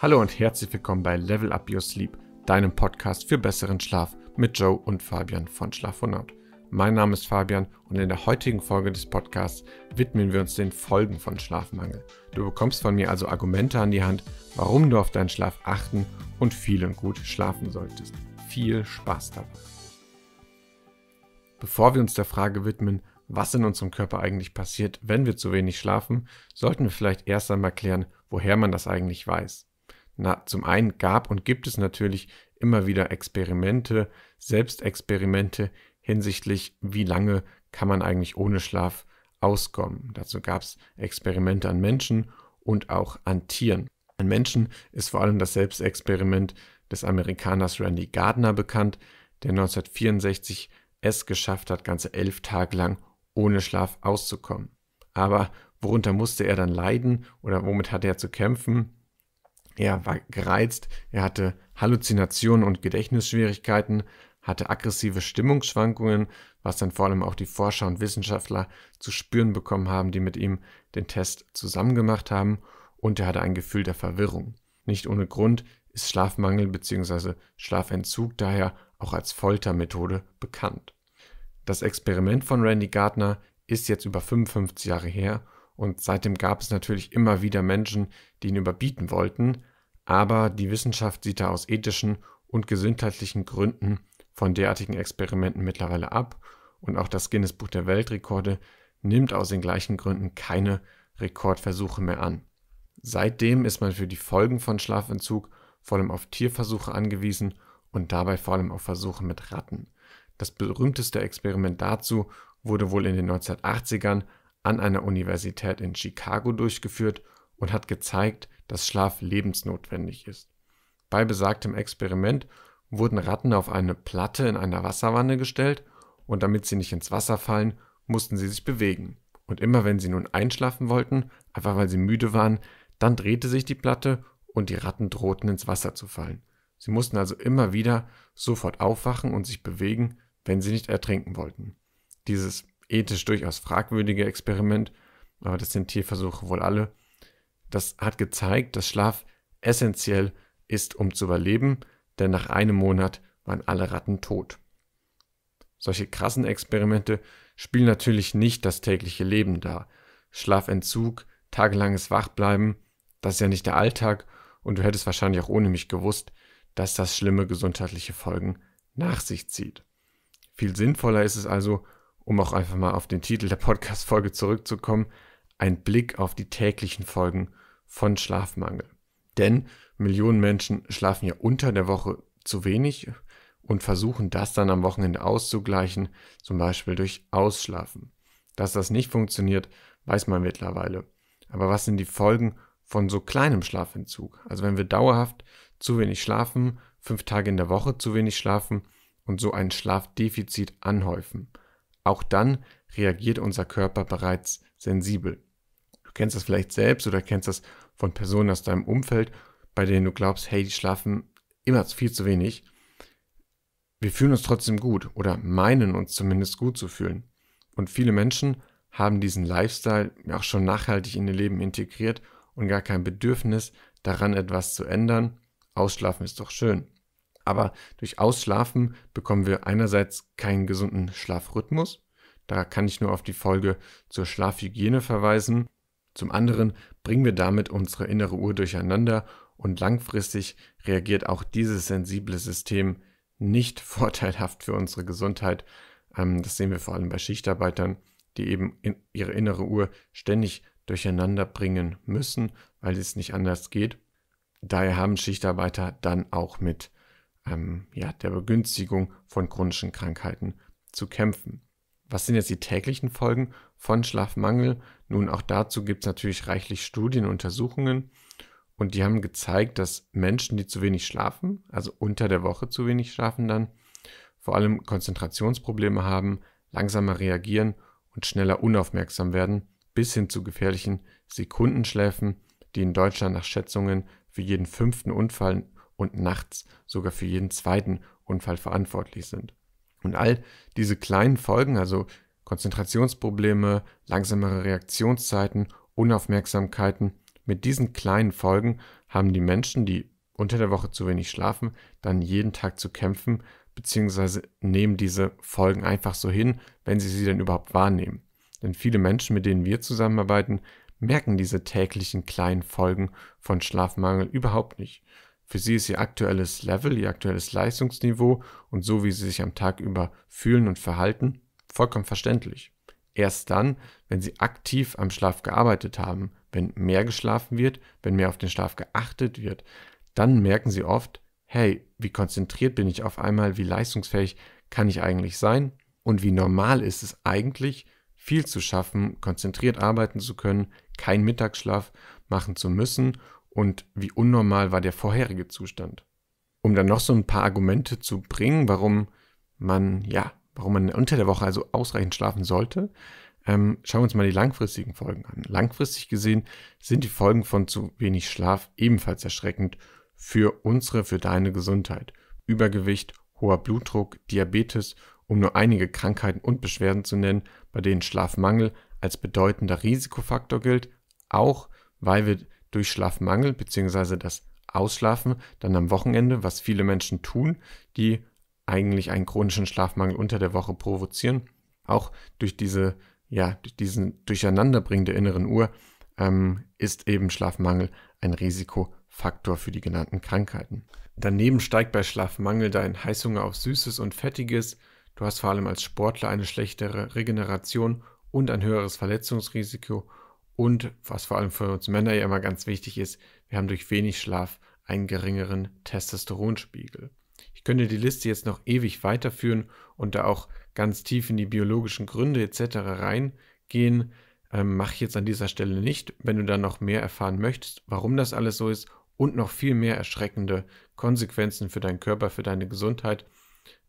Hallo und herzlich willkommen bei Level Up Your Sleep, deinem Podcast für besseren Schlaf mit Joe und Fabian von Schlafonaut. Mein Name ist Fabian und in der heutigen Folge des Podcasts widmen wir uns den Folgen von Schlafmangel. Du bekommst von mir also Argumente an die Hand, warum du auf deinen Schlaf achten und viel und gut schlafen solltest. Viel Spaß dabei. Bevor wir uns der Frage widmen, was in unserem Körper eigentlich passiert, wenn wir zu wenig schlafen, sollten wir vielleicht erst einmal klären, woher man das eigentlich weiß na, zum einen gab und gibt es natürlich immer wieder Experimente, Selbstexperimente hinsichtlich, wie lange kann man eigentlich ohne Schlaf auskommen. Dazu gab es Experimente an Menschen und auch an Tieren. An Menschen ist vor allem das Selbstexperiment des Amerikaners Randy Gardner bekannt, der 1964 es geschafft hat, ganze elf Tage lang ohne Schlaf auszukommen. Aber worunter musste er dann leiden oder womit hatte er zu kämpfen? Er war gereizt, er hatte Halluzinationen und Gedächtnisschwierigkeiten, hatte aggressive Stimmungsschwankungen, was dann vor allem auch die Forscher und Wissenschaftler zu spüren bekommen haben, die mit ihm den Test zusammen gemacht haben, und er hatte ein Gefühl der Verwirrung. Nicht ohne Grund ist Schlafmangel bzw. Schlafentzug daher auch als Foltermethode bekannt. Das Experiment von Randy Gardner ist jetzt über 55 Jahre her und seitdem gab es natürlich immer wieder Menschen, die ihn überbieten wollten, aber die Wissenschaft sieht da aus ethischen und gesundheitlichen Gründen von derartigen Experimenten mittlerweile ab und auch das Guinness Buch der Weltrekorde nimmt aus den gleichen Gründen keine Rekordversuche mehr an. Seitdem ist man für die Folgen von Schlafentzug vor allem auf Tierversuche angewiesen und dabei vor allem auf Versuche mit Ratten. Das berühmteste Experiment dazu wurde wohl in den 1980ern an einer Universität in Chicago durchgeführt und hat gezeigt, dass Schlaf lebensnotwendig ist. Bei besagtem Experiment wurden Ratten auf eine Platte in einer Wasserwanne gestellt und damit sie nicht ins Wasser fallen, mussten sie sich bewegen. Und immer wenn sie nun einschlafen wollten, einfach weil sie müde waren, dann drehte sich die Platte und die Ratten drohten ins Wasser zu fallen. Sie mussten also immer wieder sofort aufwachen und sich bewegen, wenn sie nicht ertrinken wollten. Dieses ethisch durchaus fragwürdige Experiment, aber das sind Tierversuche wohl alle, das hat gezeigt, dass Schlaf essentiell ist, um zu überleben, denn nach einem Monat waren alle Ratten tot. Solche krassen Experimente spielen natürlich nicht das tägliche Leben dar. Schlafentzug, tagelanges Wachbleiben, das ist ja nicht der Alltag und du hättest wahrscheinlich auch ohne mich gewusst, dass das schlimme gesundheitliche Folgen nach sich zieht. Viel sinnvoller ist es also, um auch einfach mal auf den Titel der Podcast-Folge zurückzukommen, ein Blick auf die täglichen Folgen von Schlafmangel. Denn Millionen Menschen schlafen ja unter der Woche zu wenig und versuchen das dann am Wochenende auszugleichen, zum Beispiel durch Ausschlafen. Dass das nicht funktioniert, weiß man mittlerweile. Aber was sind die Folgen von so kleinem Schlafentzug? Also wenn wir dauerhaft zu wenig schlafen, fünf Tage in der Woche zu wenig schlafen und so ein Schlafdefizit anhäufen. Auch dann reagiert unser Körper bereits sensibel. Du kennst das vielleicht selbst oder kennst das von Personen aus deinem Umfeld, bei denen du glaubst, hey, die schlafen immer viel zu wenig. Wir fühlen uns trotzdem gut oder meinen uns zumindest gut zu fühlen. Und viele Menschen haben diesen Lifestyle auch schon nachhaltig in ihr Leben integriert und gar kein Bedürfnis daran, etwas zu ändern. Ausschlafen ist doch schön. Aber durch Ausschlafen bekommen wir einerseits keinen gesunden Schlafrhythmus. Da kann ich nur auf die Folge zur Schlafhygiene verweisen. Zum anderen bringen wir damit unsere innere Uhr durcheinander und langfristig reagiert auch dieses sensible System nicht vorteilhaft für unsere Gesundheit. Ähm, das sehen wir vor allem bei Schichtarbeitern, die eben in ihre innere Uhr ständig durcheinander bringen müssen, weil es nicht anders geht. Daher haben Schichtarbeiter dann auch mit ähm, ja, der Begünstigung von chronischen Krankheiten zu kämpfen. Was sind jetzt die täglichen Folgen von Schlafmangel. Nun, auch dazu gibt es natürlich reichlich Studien, Untersuchungen. Und die haben gezeigt, dass Menschen, die zu wenig schlafen, also unter der Woche zu wenig schlafen dann, vor allem Konzentrationsprobleme haben, langsamer reagieren und schneller unaufmerksam werden, bis hin zu gefährlichen Sekundenschläfen, die in Deutschland nach Schätzungen für jeden fünften Unfall und nachts sogar für jeden zweiten Unfall verantwortlich sind. Und all diese kleinen Folgen, also Konzentrationsprobleme, langsamere Reaktionszeiten, Unaufmerksamkeiten. Mit diesen kleinen Folgen haben die Menschen, die unter der Woche zu wenig schlafen, dann jeden Tag zu kämpfen, beziehungsweise nehmen diese Folgen einfach so hin, wenn sie sie denn überhaupt wahrnehmen. Denn viele Menschen, mit denen wir zusammenarbeiten, merken diese täglichen kleinen Folgen von Schlafmangel überhaupt nicht. Für sie ist ihr aktuelles Level, ihr aktuelles Leistungsniveau und so, wie sie sich am Tag über fühlen und verhalten, vollkommen verständlich. Erst dann, wenn sie aktiv am Schlaf gearbeitet haben, wenn mehr geschlafen wird, wenn mehr auf den Schlaf geachtet wird, dann merken sie oft, hey, wie konzentriert bin ich auf einmal, wie leistungsfähig kann ich eigentlich sein und wie normal ist es eigentlich, viel zu schaffen, konzentriert arbeiten zu können, keinen Mittagsschlaf machen zu müssen und wie unnormal war der vorherige Zustand. Um dann noch so ein paar Argumente zu bringen, warum man ja warum man unter der Woche also ausreichend schlafen sollte, ähm, schauen wir uns mal die langfristigen Folgen an. Langfristig gesehen sind die Folgen von zu wenig Schlaf ebenfalls erschreckend für unsere, für deine Gesundheit. Übergewicht, hoher Blutdruck, Diabetes, um nur einige Krankheiten und Beschwerden zu nennen, bei denen Schlafmangel als bedeutender Risikofaktor gilt, auch weil wir durch Schlafmangel bzw. das Ausschlafen dann am Wochenende, was viele Menschen tun, die eigentlich einen chronischen Schlafmangel unter der Woche provozieren. Auch durch diese, ja, diesen Durcheinanderbringen der inneren Uhr ähm, ist eben Schlafmangel ein Risikofaktor für die genannten Krankheiten. Daneben steigt bei Schlafmangel dein Heißhunger auf Süßes und Fettiges. Du hast vor allem als Sportler eine schlechtere Regeneration und ein höheres Verletzungsrisiko. Und was vor allem für uns Männer ja immer ganz wichtig ist, wir haben durch wenig Schlaf einen geringeren Testosteronspiegel. Ich könnte die Liste jetzt noch ewig weiterführen und da auch ganz tief in die biologischen Gründe etc. reingehen. Ähm, Mache ich jetzt an dieser Stelle nicht. Wenn du da noch mehr erfahren möchtest, warum das alles so ist und noch viel mehr erschreckende Konsequenzen für deinen Körper, für deine Gesundheit,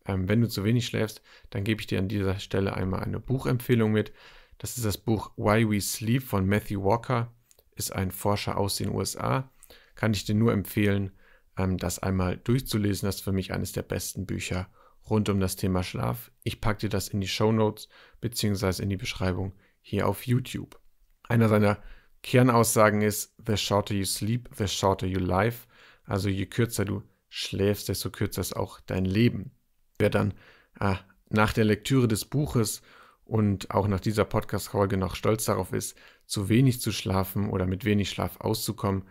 ähm, wenn du zu wenig schläfst, dann gebe ich dir an dieser Stelle einmal eine Buchempfehlung mit. Das ist das Buch Why We Sleep von Matthew Walker, ist ein Forscher aus den USA. Kann ich dir nur empfehlen, ähm, das einmal durchzulesen. Das ist für mich eines der besten Bücher rund um das Thema Schlaf. Ich packe dir das in die Show Notes beziehungsweise in die Beschreibung hier auf YouTube. Einer seiner Kernaussagen ist, the shorter you sleep, the shorter your life. Also je kürzer du schläfst, desto kürzer ist auch dein Leben. Wer dann äh, nach der Lektüre des Buches und auch nach dieser Podcast-Folge noch stolz darauf ist, zu wenig zu schlafen oder mit wenig Schlaf auszukommen,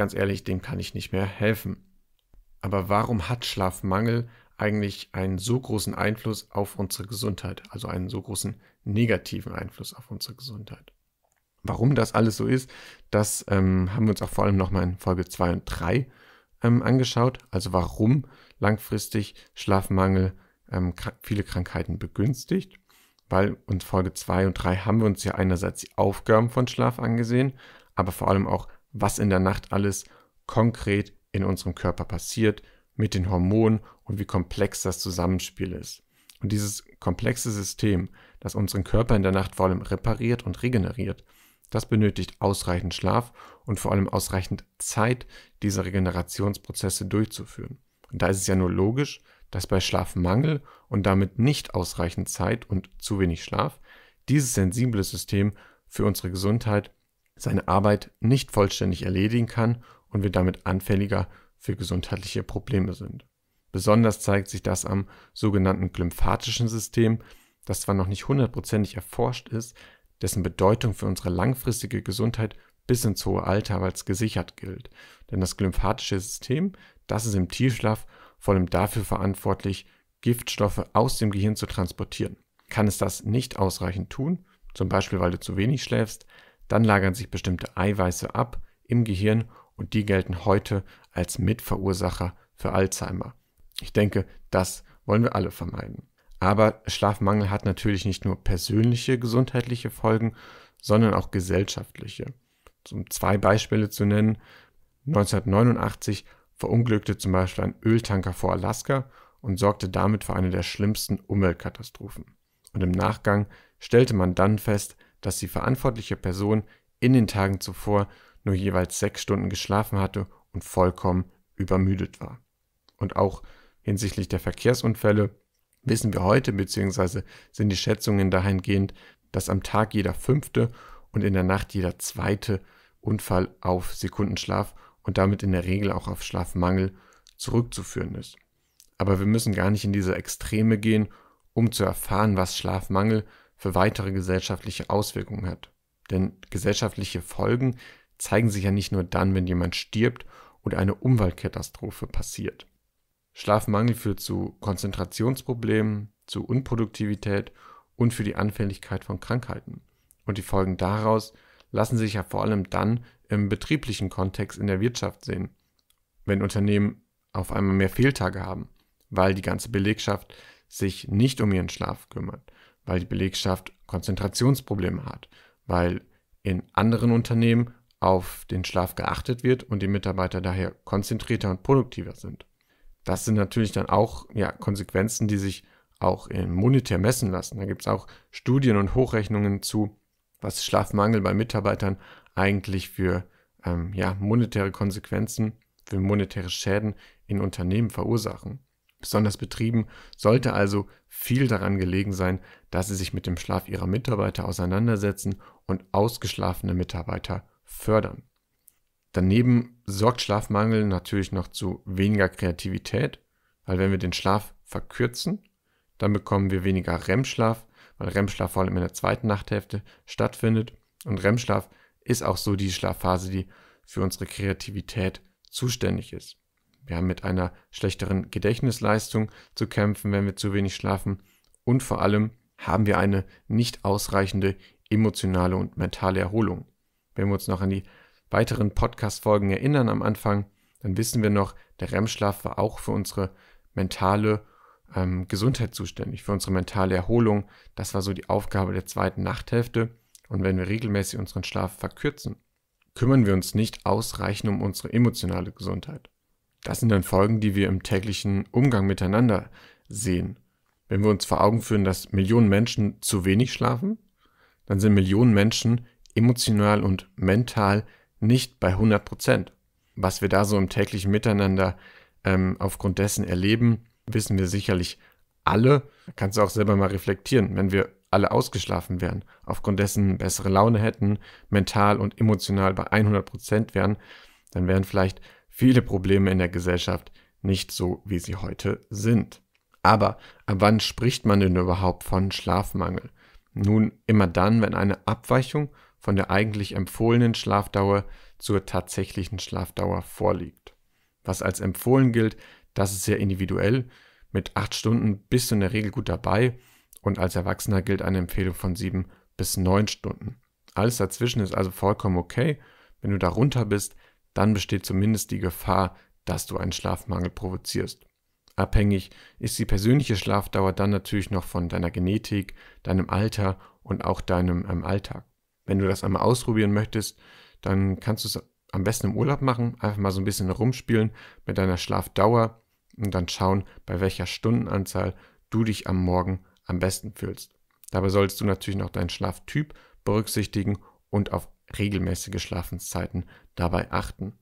ganz ehrlich, dem kann ich nicht mehr helfen. Aber warum hat Schlafmangel eigentlich einen so großen Einfluss auf unsere Gesundheit, also einen so großen negativen Einfluss auf unsere Gesundheit? Warum das alles so ist, das ähm, haben wir uns auch vor allem nochmal in Folge 2 und 3 ähm, angeschaut. Also warum langfristig Schlafmangel ähm, viele Krankheiten begünstigt. Weil in Folge 2 und 3 haben wir uns ja einerseits die Aufgaben von Schlaf angesehen, aber vor allem auch, was in der Nacht alles konkret in unserem Körper passiert, mit den Hormonen und wie komplex das Zusammenspiel ist. Und dieses komplexe System, das unseren Körper in der Nacht vor allem repariert und regeneriert, das benötigt ausreichend Schlaf und vor allem ausreichend Zeit, diese Regenerationsprozesse durchzuführen. Und da ist es ja nur logisch, dass bei Schlafmangel und damit nicht ausreichend Zeit und zu wenig Schlaf dieses sensible System für unsere Gesundheit seine Arbeit nicht vollständig erledigen kann und wir damit anfälliger für gesundheitliche Probleme sind. Besonders zeigt sich das am sogenannten glymphatischen System, das zwar noch nicht hundertprozentig erforscht ist, dessen Bedeutung für unsere langfristige Gesundheit bis ins hohe Alter als gesichert gilt. Denn das glymphatische System, das ist im Tiefschlaf vor allem dafür verantwortlich, Giftstoffe aus dem Gehirn zu transportieren. Kann es das nicht ausreichend tun, zum Beispiel weil du zu wenig schläfst, dann lagern sich bestimmte Eiweiße ab im Gehirn und die gelten heute als Mitverursacher für Alzheimer. Ich denke, das wollen wir alle vermeiden. Aber Schlafmangel hat natürlich nicht nur persönliche gesundheitliche Folgen, sondern auch gesellschaftliche. Um zwei Beispiele zu nennen, 1989 verunglückte zum Beispiel ein Öltanker vor Alaska und sorgte damit für eine der schlimmsten Umweltkatastrophen. Und im Nachgang stellte man dann fest, dass die verantwortliche Person in den Tagen zuvor nur jeweils sechs Stunden geschlafen hatte und vollkommen übermüdet war. Und auch hinsichtlich der Verkehrsunfälle wissen wir heute bzw. sind die Schätzungen dahingehend, dass am Tag jeder fünfte und in der Nacht jeder zweite Unfall auf Sekundenschlaf und damit in der Regel auch auf Schlafmangel zurückzuführen ist. Aber wir müssen gar nicht in diese Extreme gehen, um zu erfahren, was Schlafmangel für weitere gesellschaftliche Auswirkungen hat. Denn gesellschaftliche Folgen zeigen sich ja nicht nur dann, wenn jemand stirbt oder eine Umweltkatastrophe passiert. Schlafmangel führt zu Konzentrationsproblemen, zu Unproduktivität und für die Anfälligkeit von Krankheiten. Und die Folgen daraus lassen sich ja vor allem dann im betrieblichen Kontext in der Wirtschaft sehen, wenn Unternehmen auf einmal mehr Fehltage haben, weil die ganze Belegschaft sich nicht um ihren Schlaf kümmert weil die Belegschaft Konzentrationsprobleme hat, weil in anderen Unternehmen auf den Schlaf geachtet wird und die Mitarbeiter daher konzentrierter und produktiver sind. Das sind natürlich dann auch ja, Konsequenzen, die sich auch in monetär messen lassen. Da gibt es auch Studien und Hochrechnungen zu, was Schlafmangel bei Mitarbeitern eigentlich für ähm, ja, monetäre Konsequenzen, für monetäre Schäden in Unternehmen verursachen besonders Betrieben sollte also viel daran gelegen sein, dass sie sich mit dem Schlaf ihrer Mitarbeiter auseinandersetzen und ausgeschlafene Mitarbeiter fördern. Daneben sorgt Schlafmangel natürlich noch zu weniger Kreativität, weil wenn wir den Schlaf verkürzen, dann bekommen wir weniger REM-Schlaf, weil REM-Schlaf vor allem in der zweiten Nachthälfte stattfindet. Und REM-Schlaf ist auch so die Schlafphase, die für unsere Kreativität zuständig ist. Wir haben mit einer schlechteren Gedächtnisleistung zu kämpfen, wenn wir zu wenig schlafen. Und vor allem haben wir eine nicht ausreichende emotionale und mentale Erholung. Wenn wir uns noch an die weiteren Podcast-Folgen erinnern am Anfang, dann wissen wir noch, der REM-Schlaf war auch für unsere mentale ähm, Gesundheit zuständig, für unsere mentale Erholung. Das war so die Aufgabe der zweiten Nachthälfte. Und wenn wir regelmäßig unseren Schlaf verkürzen, kümmern wir uns nicht ausreichend um unsere emotionale Gesundheit. Das sind dann Folgen, die wir im täglichen Umgang miteinander sehen. Wenn wir uns vor Augen führen, dass Millionen Menschen zu wenig schlafen, dann sind Millionen Menschen emotional und mental nicht bei 100 Prozent. Was wir da so im täglichen Miteinander ähm, aufgrund dessen erleben, wissen wir sicherlich alle. Kannst du auch selber mal reflektieren, wenn wir alle ausgeschlafen wären, aufgrund dessen bessere Laune hätten, mental und emotional bei 100 Prozent wären, dann wären vielleicht viele Probleme in der Gesellschaft nicht so, wie sie heute sind. Aber ab wann spricht man denn überhaupt von Schlafmangel? Nun, immer dann, wenn eine Abweichung von der eigentlich empfohlenen Schlafdauer zur tatsächlichen Schlafdauer vorliegt. Was als empfohlen gilt, das ist sehr individuell. Mit acht Stunden bist du in der Regel gut dabei und als Erwachsener gilt eine Empfehlung von sieben bis neun Stunden. Alles dazwischen ist also vollkommen okay. Wenn du darunter bist, dann besteht zumindest die Gefahr, dass du einen Schlafmangel provozierst. Abhängig ist die persönliche Schlafdauer dann natürlich noch von deiner Genetik, deinem Alter und auch deinem ähm, Alltag. Wenn du das einmal ausprobieren möchtest, dann kannst du es am besten im Urlaub machen, einfach mal so ein bisschen rumspielen mit deiner Schlafdauer und dann schauen, bei welcher Stundenanzahl du dich am Morgen am besten fühlst. Dabei solltest du natürlich noch deinen Schlaftyp berücksichtigen und auf regelmäßige Schlafenszeiten dabei achten.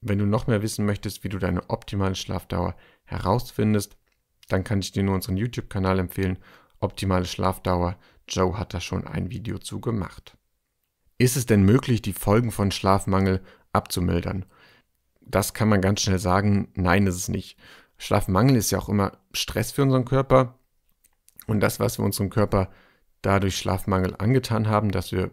Wenn du noch mehr wissen möchtest, wie du deine optimale Schlafdauer herausfindest, dann kann ich dir nur unseren YouTube-Kanal empfehlen. Optimale Schlafdauer. Joe hat da schon ein Video zu gemacht. Ist es denn möglich, die Folgen von Schlafmangel abzumildern? Das kann man ganz schnell sagen, nein, ist es nicht. Schlafmangel ist ja auch immer Stress für unseren Körper. Und das, was wir unserem Körper dadurch Schlafmangel angetan haben, dass wir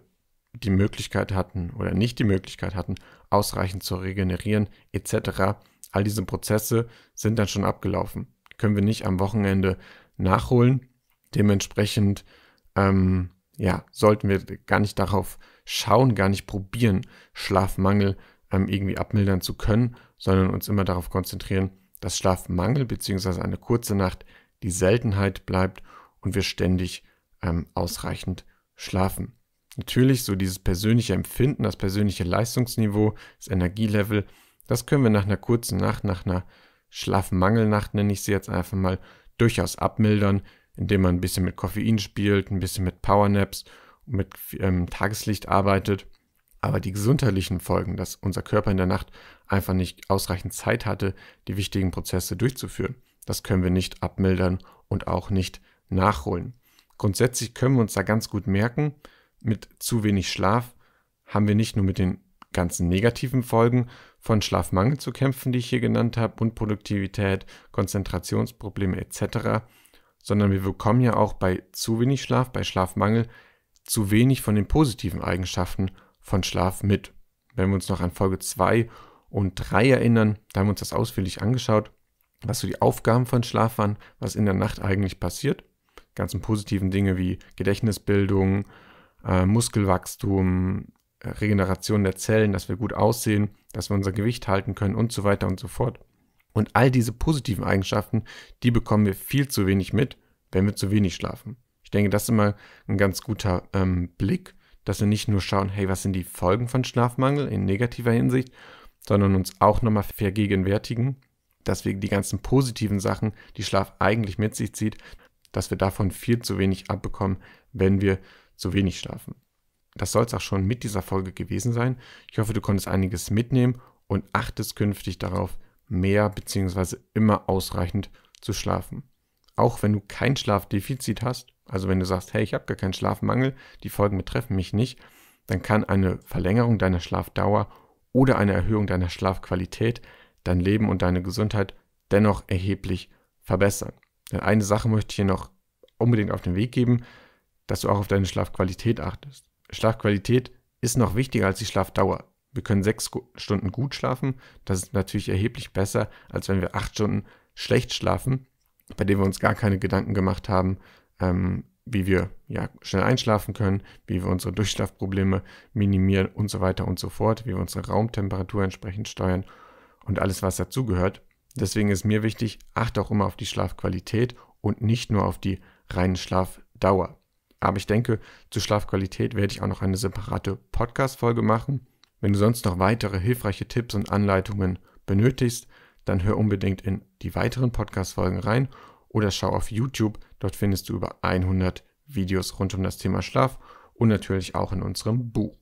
die Möglichkeit hatten oder nicht die Möglichkeit hatten, ausreichend zu regenerieren etc. All diese Prozesse sind dann schon abgelaufen. Können wir nicht am Wochenende nachholen. Dementsprechend ähm, ja, sollten wir gar nicht darauf schauen, gar nicht probieren, Schlafmangel ähm, irgendwie abmildern zu können, sondern uns immer darauf konzentrieren, dass Schlafmangel bzw. eine kurze Nacht die Seltenheit bleibt und wir ständig ähm, ausreichend schlafen. Natürlich so dieses persönliche Empfinden, das persönliche Leistungsniveau, das Energielevel, das können wir nach einer kurzen Nacht, nach einer Schlafmangelnacht nenne ich sie jetzt einfach mal, durchaus abmildern, indem man ein bisschen mit Koffein spielt, ein bisschen mit Powernaps und mit ähm, Tageslicht arbeitet. Aber die gesundheitlichen Folgen, dass unser Körper in der Nacht einfach nicht ausreichend Zeit hatte, die wichtigen Prozesse durchzuführen, das können wir nicht abmildern und auch nicht nachholen. Grundsätzlich können wir uns da ganz gut merken, mit zu wenig Schlaf haben wir nicht nur mit den ganzen negativen Folgen von Schlafmangel zu kämpfen, die ich hier genannt habe, und Produktivität, Konzentrationsprobleme etc., sondern wir bekommen ja auch bei zu wenig Schlaf, bei Schlafmangel, zu wenig von den positiven Eigenschaften von Schlaf mit. Wenn wir uns noch an Folge 2 und 3 erinnern, da haben wir uns das ausführlich angeschaut, was so die Aufgaben von Schlaf waren, was in der Nacht eigentlich passiert. Die ganzen positiven Dinge wie Gedächtnisbildung, äh, Muskelwachstum, äh, Regeneration der Zellen, dass wir gut aussehen, dass wir unser Gewicht halten können und so weiter und so fort. Und all diese positiven Eigenschaften, die bekommen wir viel zu wenig mit, wenn wir zu wenig schlafen. Ich denke, das ist immer ein ganz guter ähm, Blick, dass wir nicht nur schauen, hey, was sind die Folgen von Schlafmangel in negativer Hinsicht, sondern uns auch nochmal vergegenwärtigen, dass wir die ganzen positiven Sachen, die Schlaf eigentlich mit sich zieht, dass wir davon viel zu wenig abbekommen, wenn wir zu wenig schlafen. Das soll es auch schon mit dieser Folge gewesen sein. Ich hoffe, du konntest einiges mitnehmen und achtest künftig darauf, mehr bzw. immer ausreichend zu schlafen. Auch wenn du kein Schlafdefizit hast, also wenn du sagst, hey, ich habe gar keinen Schlafmangel, die Folgen betreffen mich nicht, dann kann eine Verlängerung deiner Schlafdauer oder eine Erhöhung deiner Schlafqualität dein Leben und deine Gesundheit dennoch erheblich verbessern. Denn eine Sache möchte ich hier noch unbedingt auf den Weg geben dass du auch auf deine Schlafqualität achtest. Schlafqualität ist noch wichtiger als die Schlafdauer. Wir können sechs Stunden gut schlafen. Das ist natürlich erheblich besser, als wenn wir acht Stunden schlecht schlafen, bei dem wir uns gar keine Gedanken gemacht haben, ähm, wie wir ja, schnell einschlafen können, wie wir unsere Durchschlafprobleme minimieren und so weiter und so fort, wie wir unsere Raumtemperatur entsprechend steuern und alles, was dazugehört. Deswegen ist mir wichtig, achte auch immer auf die Schlafqualität und nicht nur auf die reine Schlafdauer. Aber ich denke, zu Schlafqualität werde ich auch noch eine separate Podcast-Folge machen. Wenn du sonst noch weitere hilfreiche Tipps und Anleitungen benötigst, dann hör unbedingt in die weiteren Podcast-Folgen rein oder schau auf YouTube. Dort findest du über 100 Videos rund um das Thema Schlaf und natürlich auch in unserem Buch.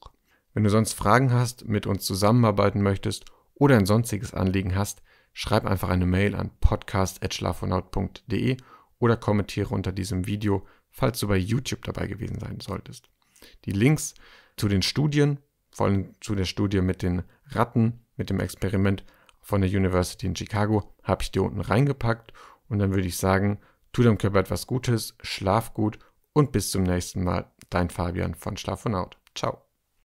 Wenn du sonst Fragen hast, mit uns zusammenarbeiten möchtest oder ein sonstiges Anliegen hast, schreib einfach eine Mail an podcast.schlafonaut.de oder kommentiere unter diesem Video, falls du bei YouTube dabei gewesen sein solltest. Die Links zu den Studien, vor allem zu der Studie mit den Ratten, mit dem Experiment von der University in Chicago, habe ich dir unten reingepackt und dann würde ich sagen, tu deinem Körper etwas Gutes, schlaf gut und bis zum nächsten Mal. Dein Fabian von Schlaf und Out. Ciao.